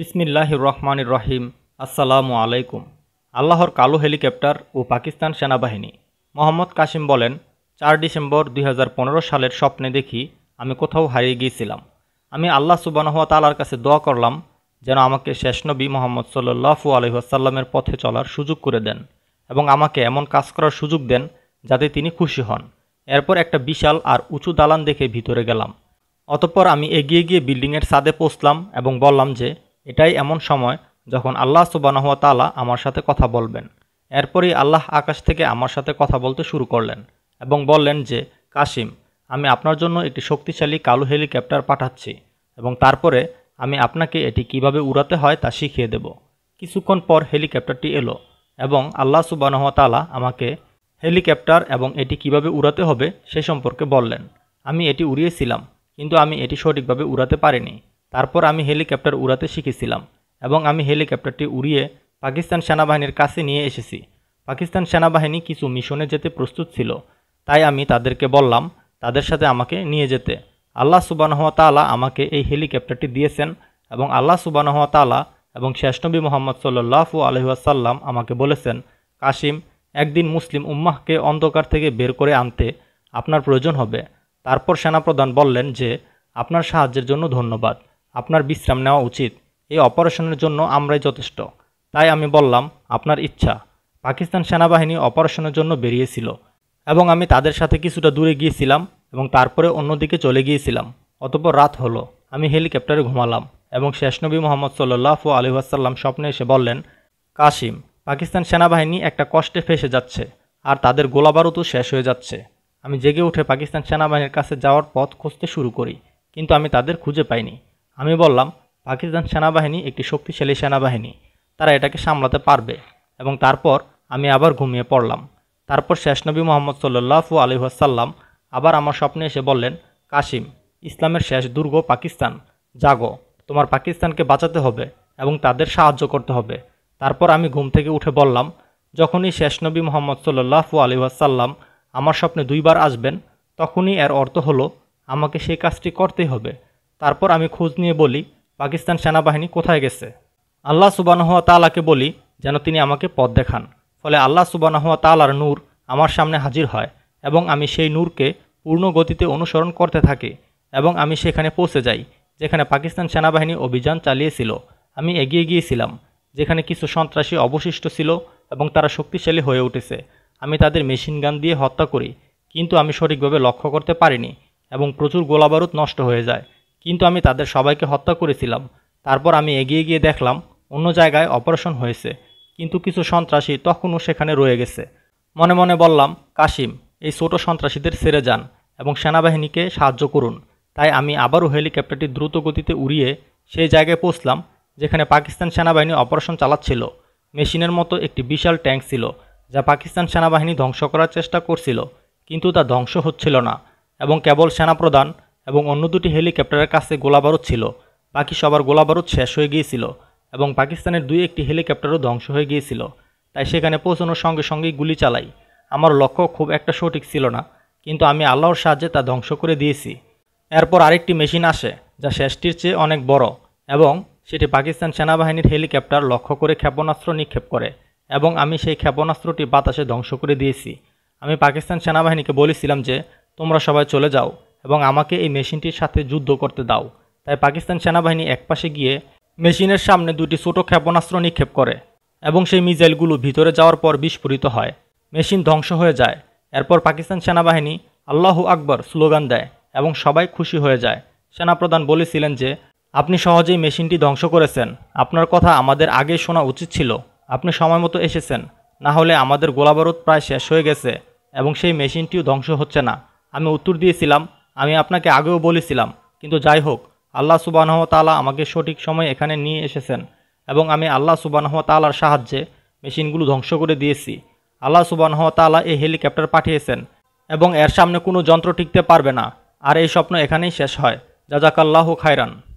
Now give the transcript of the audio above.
বিসমিল্লাহ রহমান রহিম আসসালামু আলাইকুম আল্লাহর কালো হেলিকপ্টার ও পাকিস্তান সেনাবাহিনী মোহাম্মদ কাশিম বলেন চার ডিসেম্বর দুই সালের স্বপ্নে দেখি আমি কোথাও হারিয়ে গিয়েছিলাম আমি আল্লাহ সুবানহা তালার কাছে দোয়া করলাম যেন আমাকে শেষ নবী মোহাম্মদ সাল্লু আলহিহাসাল্লামের পথে চলার সুযোগ করে দেন এবং আমাকে এমন কাজ করার সুযোগ দেন যাতে তিনি খুশি হন এরপর একটা বিশাল আর উঁচু দালান দেখে ভিতরে গেলাম অতঃপর আমি এগিয়ে গিয়ে বিল্ডিংয়ের ছাদে পৌঁছলাম এবং বললাম যে এটাই এমন সময় যখন আল্লাহ সুবানহ তালা আমার সাথে কথা বলবেন এরপরই আল্লাহ আকাশ থেকে আমার সাথে কথা বলতে শুরু করলেন এবং বললেন যে কাসিম আমি আপনার জন্য একটি শক্তিশালী কালো হেলিকপ্টার পাঠাচ্ছি এবং তারপরে আমি আপনাকে এটি কিভাবে উড়াতে হয় তা শিখিয়ে দেব কিছুক্ষণ পর হেলিকপ্টারটি এলো এবং আল্লাহ তালা আমাকে হেলিকপ্টার এবং এটি কিভাবে উড়াতে হবে সে সম্পর্কে বললেন আমি এটি উড়িয়েছিলাম কিন্তু আমি এটি সঠিকভাবে উড়াতে পারিনি তারপর আমি হেলিকপ্টার উড়াতে শিখেছিলাম এবং আমি হেলিকপ্টারটি উড়িয়ে পাকিস্তান সেনাবাহিনীর কাছে নিয়ে এসেছি পাকিস্তান সেনাবাহিনী কিছু মিশনে যেতে প্রস্তুত ছিল তাই আমি তাদেরকে বললাম তাদের সাথে আমাকে নিয়ে যেতে আল্লাহ তালা আমাকে এই হেলিকপ্টারটি দিয়েছেন এবং আল্লাহ তালা এবং শেষনবী মোহাম্মদ সাল্লাহ আলহাসাল্লাম আমাকে বলেছেন কাশিম একদিন মুসলিম উম্মাহকে অন্ধকার থেকে বের করে আনতে আপনার প্রয়োজন হবে তারপর সেনাপ্রধান বললেন যে আপনার সাহায্যের জন্য ধন্যবাদ আপনার বিশ্রাম নেওয়া উচিত এই অপারেশনের জন্য আমরাই যথেষ্ট তাই আমি বললাম আপনার ইচ্ছা পাকিস্তান সেনাবাহিনী অপারেশনের জন্য বেরিয়েছিল এবং আমি তাদের সাথে কিছুটা দূরে গিয়েছিলাম এবং তারপরে অন্যদিকে চলে গিয়েছিলাম অতপর রাত হলো আমি হেলিকপ্টারে ঘুমালাম এবং শেষনবী মোহাম্মদ সাল্লাহ আলী আসাল্লাম স্বপ্নে এসে বললেন কাশিম পাকিস্তান সেনাবাহিনী একটা কষ্টে ফেসে যাচ্ছে আর তাদের তো শেষ হয়ে যাচ্ছে আমি জেগে উঠে পাকিস্তান সেনাবাহিনীর কাছে যাওয়ার পথ খুঁজতে শুরু করি কিন্তু আমি তাদের খুঁজে পাইনি আমি বললাম পাকিস্তান সেনাবাহিনী একটি শক্তিশালী সেনাবাহিনী তারা এটাকে সামলাতে পারবে এবং তারপর আমি আবার ঘুমিয়ে পড়লাম তারপর শেষনবী মোহাম্মদ সাল্লু আলহাসাল্লাম আবার আমার স্বপ্নে এসে বললেন কাশিম ইসলামের শেষ দুর্গ পাকিস্তান জাগো তোমার পাকিস্তানকে বাঁচাতে হবে এবং তাদের সাহায্য করতে হবে তারপর আমি ঘুম থেকে উঠে বললাম যখনই শেষনবী মোহাম্মদ সাল্লু আলহাসাল্লাম আমার স্বপ্নে দুইবার আসবেন তখনই এর অর্থ হলো আমাকে সেই কাজটি করতেই হবে তারপর আমি খোঁজ নিয়ে বলি পাকিস্তান সেনাবাহিনী কোথায় গেছে আল্লাহ সুবানহা তালাকে বলি যেন তিনি আমাকে পথ দেখান ফলে আল্লাহ সুবানহা তালার নূর আমার সামনে হাজির হয় এবং আমি সেই নূরকে পূর্ণ গতিতে অনুসরণ করতে থাকি এবং আমি সেখানে পৌঁছে যাই যেখানে পাকিস্তান সেনাবাহিনী অভিযান চালিয়েছিল আমি এগিয়ে গিয়েছিলাম যেখানে কিছু সন্ত্রাসী অবশিষ্ট ছিল এবং তারা শক্তিশালী হয়ে উঠেছে আমি তাদের মেশিন গান দিয়ে হত্যা করি কিন্তু আমি সঠিকভাবে লক্ষ্য করতে পারিনি এবং প্রচুর গোলাবারুদ নষ্ট হয়ে যায় কিন্তু আমি তাদের সবাইকে হত্যা করেছিলাম তারপর আমি এগিয়ে গিয়ে দেখলাম অন্য জায়গায় অপারেশন হয়েছে কিন্তু কিছু সন্ত্রাসী তখনও সেখানে রয়ে গেছে মনে মনে বললাম কাশিম এই ছোট সন্ত্রাসীদের ছেড়ে যান এবং সেনাবাহিনীকে সাহায্য করুন তাই আমি আবারও হেলিকপ্টারটি দ্রুত গতিতে উড়িয়ে সেই জায়গায় পৌঁছলাম যেখানে পাকিস্তান সেনাবাহিনী অপারেশন চালাচ্ছিল মেশিনের মতো একটি বিশাল ট্যাঙ্ক ছিল যা পাকিস্তান সেনাবাহিনী ধ্বংস করার চেষ্টা করছিল কিন্তু তা ধ্বংস হচ্ছিল না এবং কেবল সেনাপ্রধান এবং অন্য দুটি হেলিকপ্টারের কাছে গোলাবারুদ ছিল বাকি সবার গোলাবারুদ শেষ হয়ে গিয়েছিল এবং পাকিস্তানের দুই একটি হেলিকপ্টারও ধ্বংস হয়ে গিয়েছিল তাই সেখানে পৌঁছানোর সঙ্গে সঙ্গেই গুলি চালাই আমার লক্ষ্য খুব একটা সঠিক ছিল না কিন্তু আমি আল্লাহর সাহায্যে তা ধ্বংস করে দিয়েছি এরপর আরেকটি মেশিন আসে যা শেষটির চেয়ে অনেক বড় এবং সেটি পাকিস্তান সেনাবাহিনীর হেলিকপ্টার লক্ষ্য করে ক্ষেপণাস্ত্র নিক্ষেপ করে এবং আমি সেই ক্ষেপণাস্ত্রটি বাতাসে ধ্বংস করে দিয়েছি আমি পাকিস্তান সেনাবাহিনীকে বলেছিলাম যে তোমরা সবাই চলে যাও এবং আমাকে এই মেশিনটির সাথে যুদ্ধ করতে দাও তাই পাকিস্তান সেনাবাহিনী একপাশে গিয়ে মেশিনের সামনে দুটি ছোট ক্ষেপণাস্ত্র নিক্ষেপ করে এবং সেই মিজাইলগুলো ভিতরে যাওয়ার পর বিস্ফোরিত হয় মেশিন ধ্বংস হয়ে যায় এরপর পাকিস্তান সেনাবাহিনী আল্লাহ আকবর স্লোগান দেয় এবং সবাই খুশি হয়ে যায় সেনাপ্রধান বলেছিলেন যে আপনি সহজেই মেশিনটি ধ্বংস করেছেন আপনার কথা আমাদের আগে শোনা উচিত ছিল আপনি সময় মতো এসেছেন না হলে আমাদের গোলাবারুদ প্রায় শেষ হয়ে গেছে এবং সেই মেশিনটিও ধ্বংস হচ্ছে না আমি উত্তর দিয়েছিলাম আমি আপনাকে আগেও বলেছিলাম কিন্তু যাই হোক আল্লাহ সুবানহ তালা আমাকে সঠিক সময় এখানে নিয়ে এসেছেন এবং আমি আল্লাহ সুবানহ তালার সাহায্যে মেশিনগুলো ধ্বংস করে দিয়েছি আল্লাহ সুবানহ তালা এই হেলিকপ্টার পাঠিয়েছেন এবং এর সামনে কোনো যন্ত্র টিকতে পারবে না আর এই স্বপ্ন এখানেই শেষ হয় জাজাকাল্লাহ খায়রান